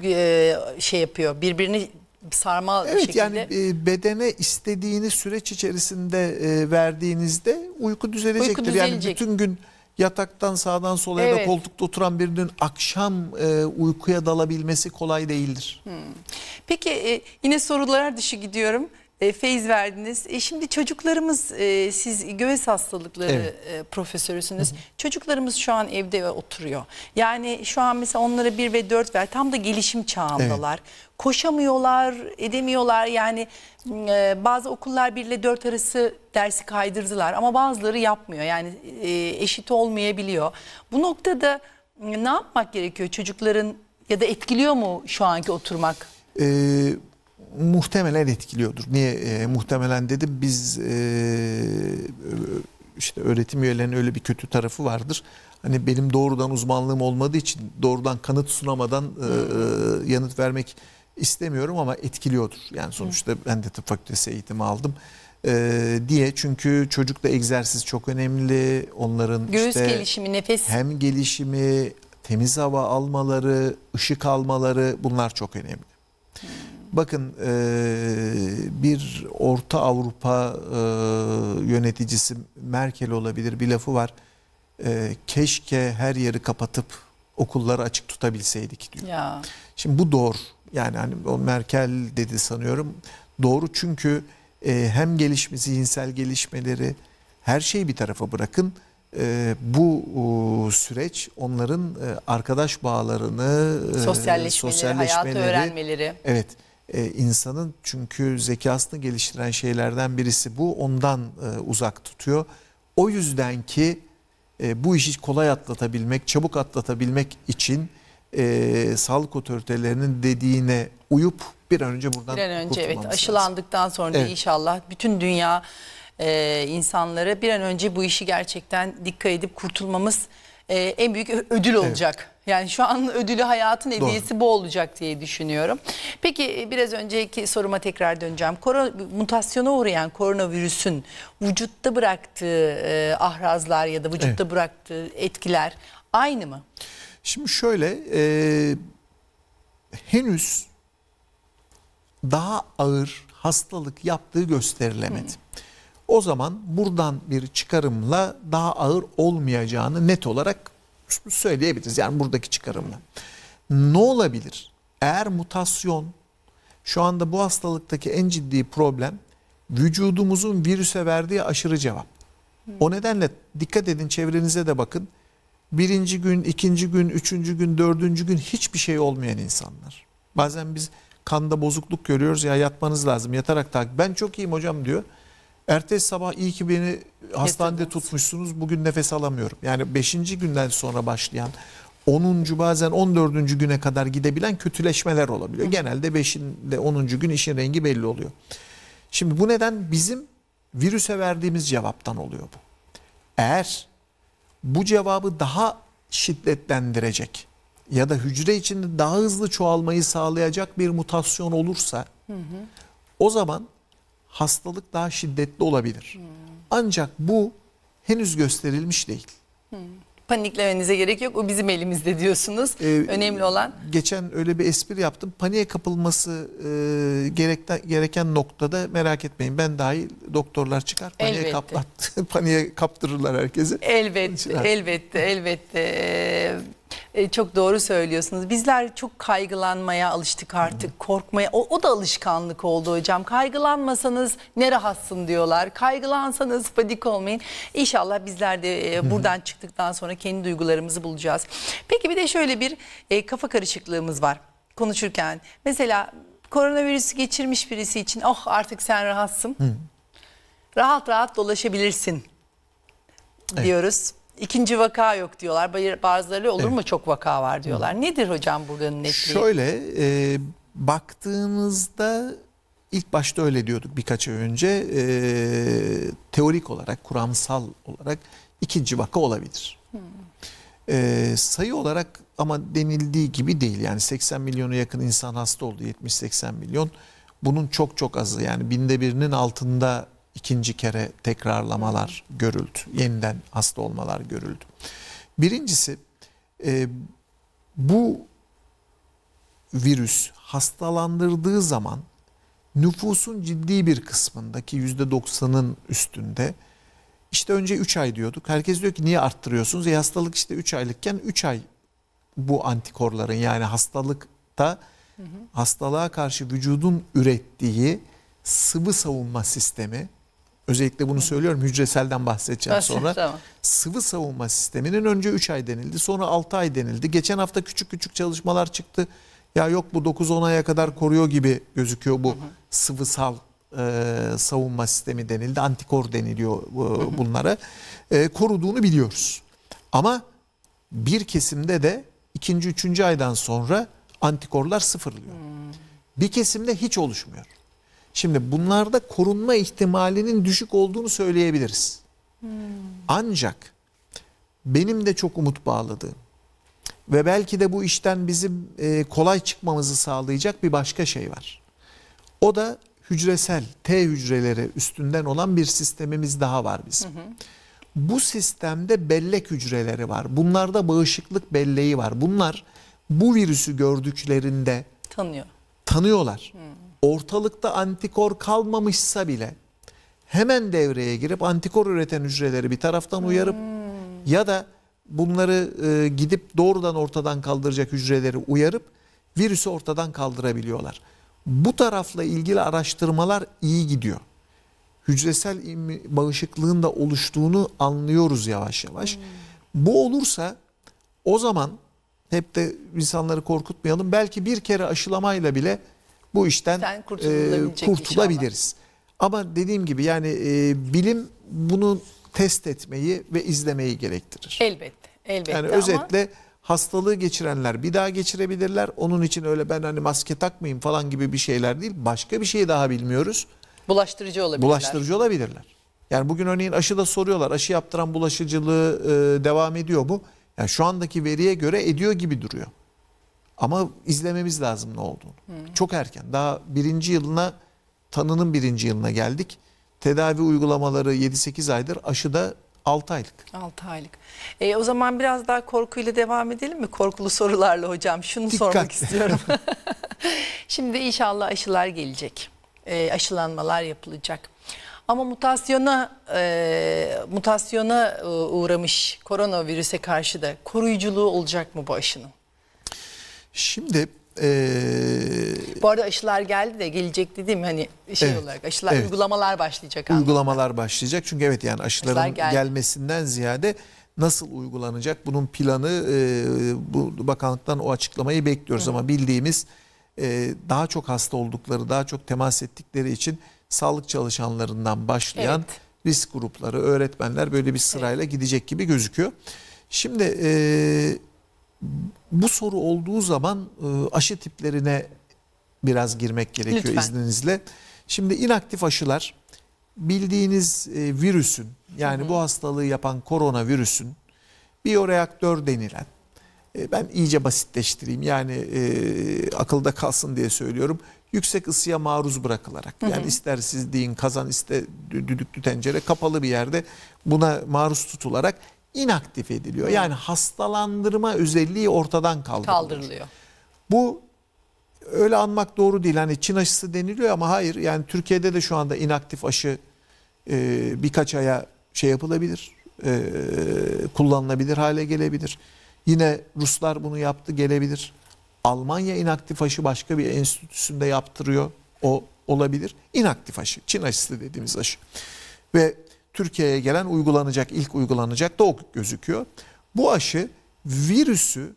e, e şey yapıyor birbirini sarma evet, şekilde. Evet yani bedene istediğini süreç içerisinde e, verdiğinizde uyku düzelecektir. Uyku düzelecek. Yani bütün gün yataktan sağdan sola evet. ya da koltukta oturan birinin akşam e, uykuya dalabilmesi kolay değildir. Hmm. Peki e, yine sorular dışı gidiyorum. E, feyiz verdiniz. E, şimdi çocuklarımız e, siz göğüs hastalıkları evet. e, profesörüsünüz. Hı hı. Çocuklarımız şu an evde oturuyor. Yani şu an mesela onlara 1 ve 4 ver tam da gelişim çağındalar. Evet koşamıyorlar, edemiyorlar. Yani e, bazı okullar 1 ile 4 arası dersi kaydırdılar ama bazıları yapmıyor. Yani e, eşit olmayabiliyor. Bu noktada e, ne yapmak gerekiyor çocukların ya da etkiliyor mu şu anki oturmak? Ee, muhtemelen etkiliyordur. Niye e, muhtemelen dedim biz e, işte öğretim üyelerinin öyle bir kötü tarafı vardır. Hani benim doğrudan uzmanlığım olmadığı için doğrudan kanıt sunamadan e, e yanıt vermek istemiyorum ama etkiliyordur. Yani sonuçta ben de tıp fakültesi eğitimi aldım diye çünkü çocukta egzersiz çok önemli. Onların göğüs işte gelişimi, nefes hem gelişimi, temiz hava almaları, ışık almaları bunlar çok önemli. Hmm. Bakın bir Orta Avrupa yöneticisi Merkel olabilir bir lafı var. keşke her yeri kapatıp okulları açık tutabilseydik diyor. Ya. Şimdi bu doğru yani hani o Merkel dedi sanıyorum. Doğru çünkü e, hem gelişme zihinsel gelişmeleri her şeyi bir tarafa bırakın. E, bu e, süreç onların e, arkadaş bağlarını, e, sosyalleşmeleri, sosyalleşmeleri, hayatı öğrenmeleri. Evet e, insanın çünkü zekasını geliştiren şeylerden birisi bu ondan e, uzak tutuyor. O yüzden ki e, bu işi kolay atlatabilmek, çabuk atlatabilmek için e, sağlık otoritelerinin dediğine uyup bir an önce buradan Bir an önce evet aşılandıktan sonra evet. inşallah bütün dünya e, insanları bir an önce bu işi gerçekten dikkat edip kurtulmamız e, en büyük ödül olacak. Evet. Yani şu an ödülü hayatın hediyesi bu olacak diye düşünüyorum. Peki e, biraz önceki soruma tekrar döneceğim. Korona, mutasyona uğrayan koronavirüsün vücutta bıraktığı e, ahrazlar ya da vücutta evet. bıraktığı etkiler aynı mı? Şimdi şöyle e, henüz daha ağır hastalık yaptığı gösterilemedi. Hı. O zaman buradan bir çıkarımla daha ağır olmayacağını net olarak söyleyebiliriz. Yani buradaki çıkarımla. Ne olabilir? Eğer mutasyon şu anda bu hastalıktaki en ciddi problem vücudumuzun virüse verdiği aşırı cevap. O nedenle dikkat edin çevrenize de bakın birinci gün, ikinci gün, üçüncü gün, dördüncü gün hiçbir şey olmayan insanlar. Bazen biz kanda bozukluk görüyoruz ya yatmanız lazım yatarak takip. Ben çok iyiyim hocam diyor. Ertesi sabah iyi ki beni hastanede Yatırmaz. tutmuşsunuz bugün nefes alamıyorum. Yani beşinci günden sonra başlayan 10. bazen 14. güne kadar gidebilen kötüleşmeler olabiliyor. Genelde 5'inde 10. gün işin rengi belli oluyor. Şimdi bu neden bizim virüse verdiğimiz cevaptan oluyor bu. Eğer bu cevabı daha şiddetlendirecek ya da hücre içinde daha hızlı çoğalmayı sağlayacak bir mutasyon olursa hı hı. o zaman hastalık daha şiddetli olabilir. Hı. Ancak bu henüz gösterilmiş değil paniklemenize gerek yok. O bizim elimizde diyorsunuz. Ee, Önemli olan. Geçen öyle bir espri yaptım. Paniğe kapılması e, gerekten, gereken noktada merak etmeyin. Ben dahil doktorlar çıkar. Paniğe, elbette. Kaplat, paniğe kaptırırlar herkesi. Elbette, elbette, elbette. E, çok doğru söylüyorsunuz. Bizler çok kaygılanmaya alıştık artık. Hı. Korkmaya o, o da alışkanlık oldu hocam. Kaygılanmasanız ne rahatsın diyorlar. Kaygılansanız padik olmayın. İnşallah bizler de e, buradan Hı. çıktıktan sonra kendi duygularımızı bulacağız. Peki bir de şöyle bir e, kafa karışıklığımız var konuşurken. Mesela koronavirüsü geçirmiş birisi için oh artık sen rahatsın. Hı. Rahat rahat dolaşabilirsin diyoruz ikinci vaka yok diyorlar. Bazıları olur evet. mu çok vaka var diyorlar. Hı. Nedir hocam buranın netliği? Şöyle e, baktığınızda ilk başta öyle diyorduk birkaç ay önce. E, teorik olarak, kuramsal olarak ikinci vaka olabilir. Hı. Hmm. E, sayı olarak ama denildiği gibi değil. Yani 80 milyonu yakın insan hasta oldu. 70-80 milyon. Bunun çok çok azı yani binde birinin altında ikinci kere tekrarlamalar görüldü. Yeniden hasta olmalar görüldü. Birincisi e, bu virüs hastalandırdığı zaman nüfusun ciddi bir kısmındaki yüzde doksanın üstünde işte önce 3 ay diyorduk. Herkes diyor ki niye arttırıyorsunuz? E hastalık işte 3 aylıkken 3 ay bu antikorların yani hastalıkta hastalığa karşı vücudun ürettiği sıvı savunma sistemi Özellikle bunu söylüyorum. Hücreselden bahsedeceğim sonra. Sıvı savunma sisteminin önce 3 ay denildi. Sonra 6 ay denildi. Geçen hafta küçük küçük çalışmalar çıktı. Ya yok bu 9-10 aya kadar koruyor gibi gözüküyor bu sıvısal e, savunma sistemi denildi. Antikor deniliyor e, bunlara. E, koruduğunu biliyoruz. Ama bir kesimde de ikinci, üçüncü aydan sonra antikorlar sıfırlıyor. Hmm. Bir kesimde hiç oluşmuyor. Şimdi bunlarda korunma ihtimalinin düşük olduğunu söyleyebiliriz. Hmm. Ancak benim de çok umut bağladığım ve belki de bu işten bizim e, kolay çıkmamızı sağlayacak bir başka şey var. O da hücresel T hücreleri üstünden olan bir sistemimiz daha var bizim. Hı Bu sistemde bellek hücreleri var. Bunlarda bağışıklık belleği var. Bunlar bu virüsü gördüklerinde tanıyor. Tanıyorlar. Hı ortalıkta antikor kalmamışsa bile hemen devreye girip antikor üreten hücreleri bir taraftan uyarıp hmm. ya da bunları e, gidip doğrudan ortadan kaldıracak hücreleri uyarıp virüsü ortadan kaldırabiliyorlar. Bu tarafla ilgili araştırmalar iyi gidiyor. Hücresel bağışıklığın da oluştuğunu anlıyoruz yavaş yavaş. Hmm. Bu olursa o zaman hep de insanları korkutmayalım. Belki bir kere aşılamayla bile bu işten e, kurtulabiliriz. Inşallah. Ama dediğim gibi yani e, bilim bunu test etmeyi ve izlemeyi gerektirir. Elbette. Elbette yani ama... özetle hastalığı geçirenler bir daha geçirebilirler. Onun için öyle ben hani maske takmayayım falan gibi bir şeyler değil. Başka bir şey daha bilmiyoruz. Bulaştırıcı olabilirler. Bulaştırıcı olabilirler. Yani bugün örneğin aşıda soruyorlar aşı yaptıran bulaşıcılığı e, devam ediyor mu? Yani şu andaki veriye göre ediyor gibi duruyor. Ama izlememiz lazım ne olduğunu. Hı. Çok erken. Daha birinci yılına, tanının birinci yılına geldik. Tedavi uygulamaları 7-8 aydır. Aşı da 6 aylık. 6 aylık. E, o zaman biraz daha korkuyla devam edelim mi? Korkulu sorularla hocam. Şunu Dikkat. sormak istiyorum. Şimdi inşallah aşılar gelecek. E, aşılanmalar yapılacak. Ama mutasyona e, mutasyona e, uğramış koronavirüse karşı da koruyuculuğu olacak mı bu aşının? Şimdi ee, Bu arada aşılar geldi de gelecek dediğim hani şey evet, olarak aşılar evet. uygulamalar başlayacak. Anlamda. Uygulamalar başlayacak çünkü evet yani aşıların aşılar gelmesinden ziyade nasıl uygulanacak bunun planı e, bu bakanlıktan o açıklamayı bekliyoruz Hı. ama bildiğimiz e, daha çok hasta oldukları daha çok temas ettikleri için sağlık çalışanlarından başlayan evet. risk grupları öğretmenler böyle bir sırayla evet. gidecek gibi gözüküyor. Şimdi e, bu soru olduğu zaman e, aşı tiplerine biraz girmek gerekiyor Lütfen. izninizle. Şimdi inaktif aşılar bildiğiniz e, virüsün yani hı hı. bu hastalığı yapan koronavirüsün biyoreaktör denilen e, ben iyice basitleştireyim yani e, akılda kalsın diye söylüyorum. Yüksek ısıya maruz bırakılarak hı hı. yani ister siz deyin kazan iste düdüklü tencere kapalı bir yerde buna maruz tutularak inaktif ediliyor. Yani hastalandırma özelliği ortadan kaldırılıyor. kaldırılıyor. Bu öyle anmak doğru değil. Hani Çin aşısı deniliyor ama hayır. Yani Türkiye'de de şu anda inaktif aşı e, birkaç aya şey yapılabilir. E, kullanılabilir hale gelebilir. Yine Ruslar bunu yaptı gelebilir. Almanya inaktif aşı başka bir enstitüsünde yaptırıyor. O olabilir. İnaktif aşı. Çin aşısı dediğimiz aşı. Ve Türkiye'ye gelen uygulanacak, ilk uygulanacak da o gözüküyor. Bu aşı virüsü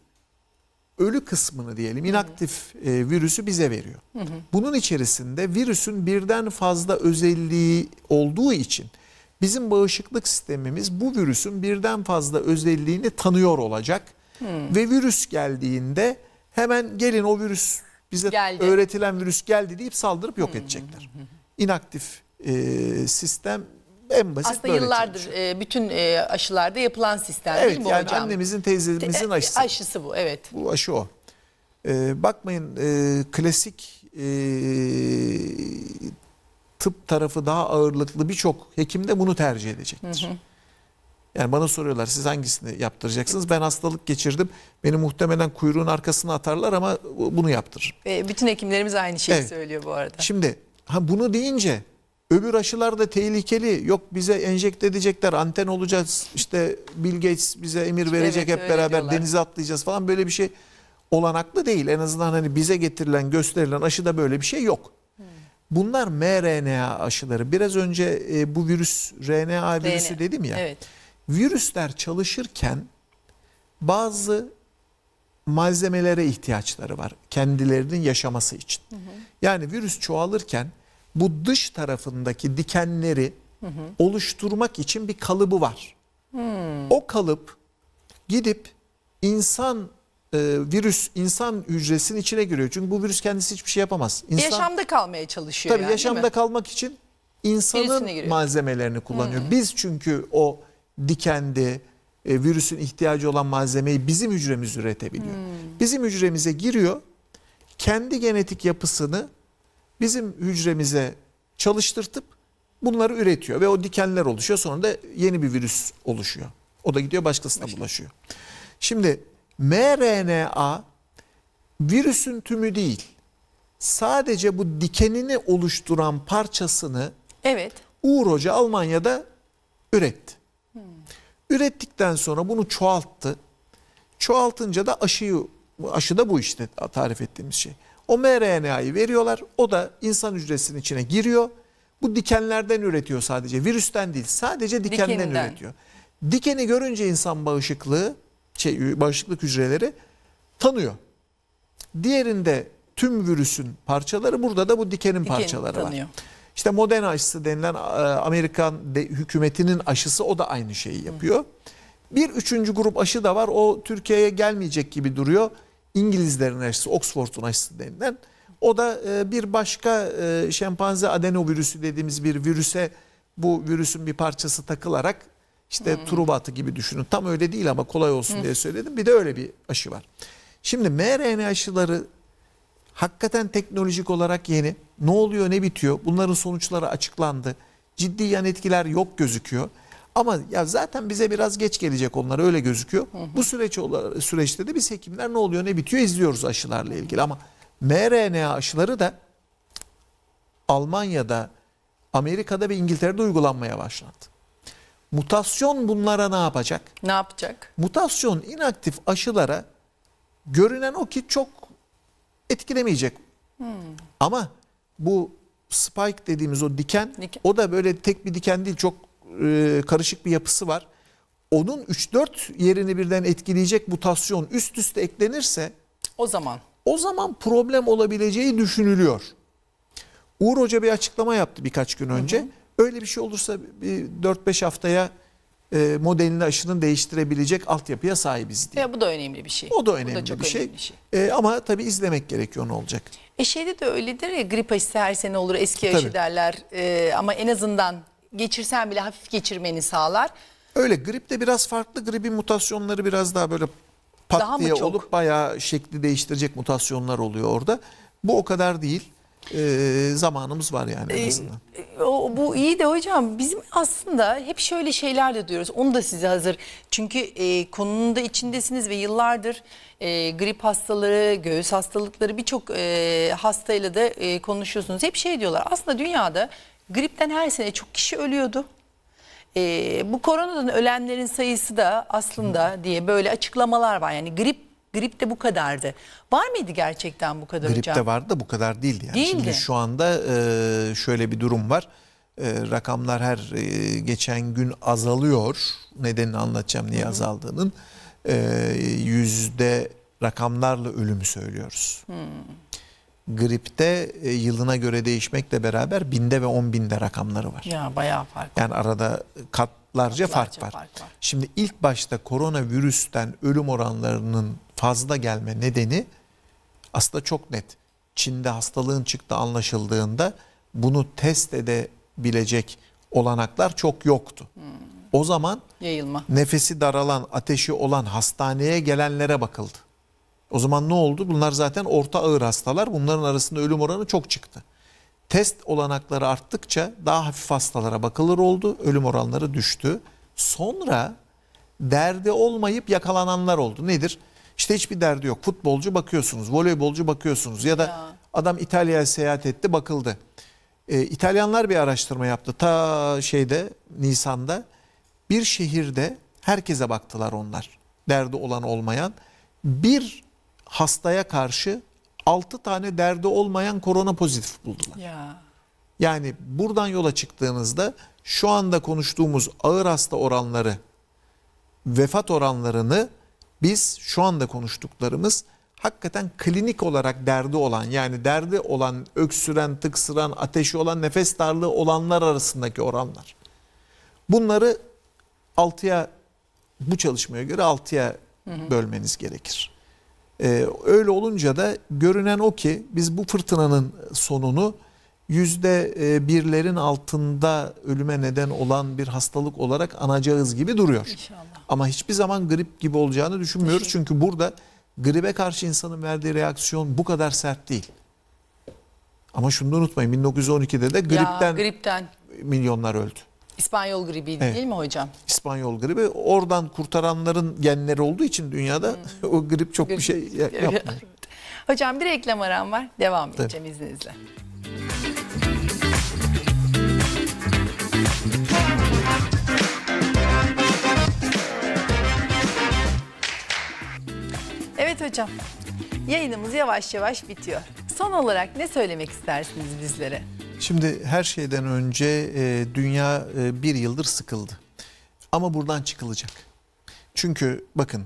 ölü kısmını diyelim inaktif E, virüsü bize veriyor. Hı hı. Bunun içerisinde virüsün birden fazla özelliği olduğu için bizim bağışıklık sistemimiz bu virüsün birden fazla özelliğini tanıyor olacak. Hı. Ve virüs geldiğinde hemen gelin o virüs bize geldi. öğretilen virüs geldi deyip saldırıp yok edecekler. Hı hı. İnaktif e, sistem en basit Aslında yıllardır e, bütün e, aşılarda yapılan sistem evet, değil mi yani hocam? Annemizin teyzemizin Te e, aşısı. Aşısı bu evet. Bu aşı o. E, bakmayın e, klasik e, tıp tarafı daha ağırlıklı birçok hekim de bunu tercih edecektir. Hı hı. Yani bana soruyorlar siz hangisini yaptıracaksınız? Ben hastalık geçirdim. Beni muhtemelen kuyruğun arkasına atarlar ama bunu yaptırır. E, bütün hekimlerimiz aynı şeyi evet. söylüyor bu arada. Şimdi ha bunu deyince Öbür aşılar da tehlikeli. Yok bize enjekte edecekler, anten olacağız. İşte Bill Gates bize emir verecek evet, hep beraber diyorlar. denize atlayacağız falan böyle bir şey olanaklı değil. En azından hani bize getirilen, gösterilen aşıda böyle bir şey yok. Hmm. Bunlar mRNA aşıları. Biraz önce e, bu virüs RNA virüsü DNA. dedim ya. Evet. Virüsler çalışırken bazı malzemelere ihtiyaçları var kendilerinin yaşaması için. Hı hı. Yani virüs çoğalırken bu dış tarafındaki dikenleri hı hı. oluşturmak için bir kalıbı var. Hmm. O kalıp gidip insan e, virüs insan hücresinin içine giriyor. Çünkü bu virüs kendisi hiçbir şey yapamaz. İnsan, yaşamda kalmaya çalışıyor. Tabii yani, yaşamda kalmak için insanın malzemelerini kullanıyor. Hmm. Biz çünkü o dikendi e, virüsün ihtiyacı olan malzemeyi bizim hücremiz üretebiliyor. Hmm. Bizim hücremize giriyor. Kendi genetik yapısını bizim hücremize çalıştırtıp bunları üretiyor ve o dikenler oluşuyor. Sonra da yeni bir virüs oluşuyor. O da gidiyor başkasına Başka. bulaşıyor. Şimdi mRNA virüsün tümü değil. Sadece bu dikenini oluşturan parçasını Evet. Uğur Hoca Almanya'da üretti. Hmm. Ürettikten sonra bunu çoğalttı. Çoğaltınca da aşıyı aşı da bu işte tarif ettiğimiz şey. O mRNA'yı veriyorlar. O da insan hücresinin içine giriyor. Bu dikenlerden üretiyor sadece. Virüsten değil. Sadece dikenden Dikeninden. üretiyor. Dikeni görünce insan bağışıklığı, şey, bağışıklık hücreleri tanıyor. Diğerinde tüm virüsün parçaları, burada da bu dikenin Dikeni parçaları tanıyor. var. İşte Moderna aşısı denilen e, Amerikan de, hükümetinin aşısı o da aynı şeyi yapıyor. Hı. Bir üçüncü grup aşı da var. O Türkiye'ye gelmeyecek gibi duruyor. İngilizlerin aşısı, Oxford'un aşısı denilen. O da e, bir başka e, şempanze adenovirüsü dediğimiz bir virüse bu virüsün bir parçası takılarak işte hmm. turubatı gibi düşünün. Tam öyle değil ama kolay olsun hmm. diye söyledim. Bir de öyle bir aşı var. Şimdi mRNA aşıları hakikaten teknolojik olarak yeni. Ne oluyor ne bitiyor? Bunların sonuçları açıklandı. Ciddi yan etkiler yok gözüküyor. Ama ya zaten bize biraz geç gelecek onlar öyle gözüküyor. Hı hı. Bu süreç süreçte de biz hekimler ne oluyor ne bitiyor izliyoruz aşılarla ilgili ama mRNA aşıları da Almanya'da, Amerika'da ve İngiltere'de uygulanmaya başlandı. Mutasyon bunlara ne yapacak? Ne yapacak? Mutasyon inaktif aşılara görünen o ki çok etkilemeyecek. Hmm. Ama bu spike dediğimiz o diken, diken o da böyle tek bir diken değil çok e, karışık bir yapısı var. Onun 3-4 yerini birden etkileyecek mutasyon üst üste eklenirse o zaman o zaman problem olabileceği düşünülüyor. Uğur Hoca bir açıklama yaptı birkaç gün önce. Hı hı. Öyle bir şey olursa 4-5 haftaya e, modelini aşının değiştirebilecek altyapıya sahibiz diye. Ya bu da önemli bir şey. O da önemli bu da çok bir şey. Önemli şey. E, ama tabii izlemek gerekiyor ne olacak. E şeyde de öyledir ya grip aşısı her sene olur eski tabii. aşı derler e, ama en azından geçirsen bile hafif geçirmeni sağlar. Öyle grip de biraz farklı. Gripin mutasyonları biraz daha böyle pat daha diye olup bayağı şekli değiştirecek mutasyonlar oluyor orada. Bu o kadar değil. Ee, zamanımız var yani en ee, azından. Ee, o, bu iyi de hocam bizim aslında hep şöyle şeyler de diyoruz. Onu da size hazır. Çünkü e, konunun da içindesiniz ve yıllardır e, grip hastaları, göğüs hastalıkları birçok e, hastayla da e, konuşuyorsunuz. Hep şey diyorlar aslında dünyada gripten her sene çok kişi ölüyordu. E, bu koronadan ölenlerin sayısı da aslında diye böyle açıklamalar var. Yani grip grip de bu kadardı. Var mıydı gerçekten bu kadar grip hocam? Grip de vardı da bu kadar değildi. Yani. Değildi. Şimdi şu anda e, şöyle bir durum var. E, rakamlar her e, geçen gün azalıyor. Nedenini anlatacağım niye Hı azaldığının. E, yüzde rakamlarla ölümü söylüyoruz. Hmm gripte e, yılına göre değişmekle beraber binde ve on binde rakamları var. Ya bayağı fark Yani arada katlarca, katlarca fark, var. fark var. Şimdi ilk başta koronavirüsten ölüm oranlarının fazla gelme nedeni aslında çok net. Çin'de hastalığın çıktı anlaşıldığında bunu test edebilecek olanaklar çok yoktu. Hmm. O zaman yayılma. Nefesi daralan, ateşi olan hastaneye gelenlere bakıldı. O zaman ne oldu? Bunlar zaten orta ağır hastalar. Bunların arasında ölüm oranı çok çıktı. Test olanakları arttıkça daha hafif hastalara bakılır oldu. Ölüm oranları düştü. Sonra derdi olmayıp yakalananlar oldu. Nedir? İşte hiçbir derdi yok. Futbolcu bakıyorsunuz, voleybolcu bakıyorsunuz ya da ya. adam İtalya'ya seyahat etti, bakıldı. Ee, İtalyanlar bir araştırma yaptı. Ta şeyde Nisan'da bir şehirde herkese baktılar onlar. Derdi olan olmayan bir hastaya karşı 6 tane derdi olmayan korona pozitif buldular. Ya. Yani buradan yola çıktığınızda şu anda konuştuğumuz ağır hasta oranları, vefat oranlarını biz şu anda konuştuklarımız hakikaten klinik olarak derdi olan yani derdi olan, öksüren, tıksıran, ateşi olan, nefes darlığı olanlar arasındaki oranlar. Bunları 6'ya bu çalışmaya göre 6'ya bölmeniz gerekir. Ee, öyle olunca da görünen o ki biz bu fırtınanın sonunu yüzde e, birlerin altında ölüme neden olan bir hastalık olarak anacağız gibi duruyor. İnşallah. Ama hiçbir zaman grip gibi olacağını düşünmüyoruz. Çünkü burada gribe karşı insanın verdiği reaksiyon bu kadar sert değil. Ama şunu da unutmayın 1912'de de gripten, ya, gripten. milyonlar öldü. İspanyol gribi evet. değil mi hocam? İspanyol gribi oradan kurtaranların genleri olduğu için dünyada hmm. o grip çok grip. bir şey yapmıyor. hocam bir reklam aram var. Devam Tabii. edeceğim izninizle. Evet hocam. Yayınımız yavaş yavaş bitiyor. Son olarak ne söylemek istersiniz bizlere? Şimdi her şeyden önce e, dünya e, bir yıldır sıkıldı. Ama buradan çıkılacak. Çünkü bakın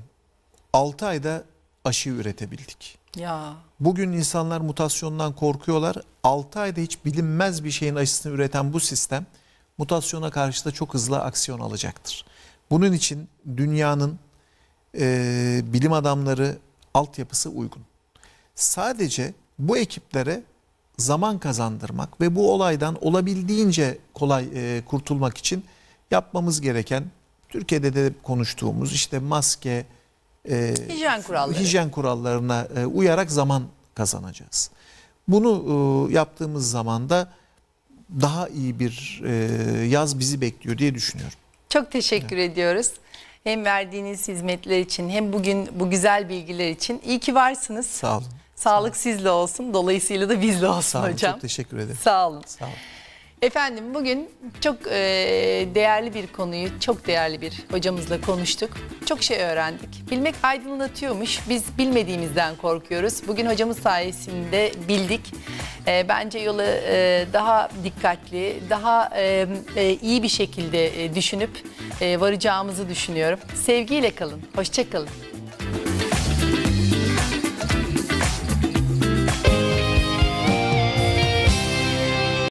6 ayda aşı üretebildik. Ya. Bugün insanlar mutasyondan korkuyorlar. 6 ayda hiç bilinmez bir şeyin aşısını üreten bu sistem mutasyona karşı da çok hızlı aksiyon alacaktır. Bunun için dünyanın e, bilim adamları altyapısı uygun. Sadece bu ekiplere zaman kazandırmak ve bu olaydan olabildiğince kolay e, kurtulmak için yapmamız gereken Türkiye'de de konuştuğumuz işte maske, e, hijyen, kuralları. hijyen kurallarına e, uyarak zaman kazanacağız. Bunu e, yaptığımız zaman da daha iyi bir e, yaz bizi bekliyor diye düşünüyorum. Çok teşekkür evet. ediyoruz. Hem verdiğiniz hizmetler için hem bugün bu güzel bilgiler için. İyi ki varsınız. Sağ olun. Sağlık sizle olsun. Dolayısıyla da bizle olsun Sağ olun, hocam. Çok teşekkür ederim. Sağ olun. Sağ olun. Efendim bugün çok e, değerli bir konuyu, çok değerli bir hocamızla konuştuk. Çok şey öğrendik. Bilmek aydınlatıyormuş. Biz bilmediğimizden korkuyoruz. Bugün hocamız sayesinde bildik. E, bence yolu e, daha dikkatli, daha e, e, iyi bir şekilde e, düşünüp e, varacağımızı düşünüyorum. Sevgiyle kalın, hoşçakalın.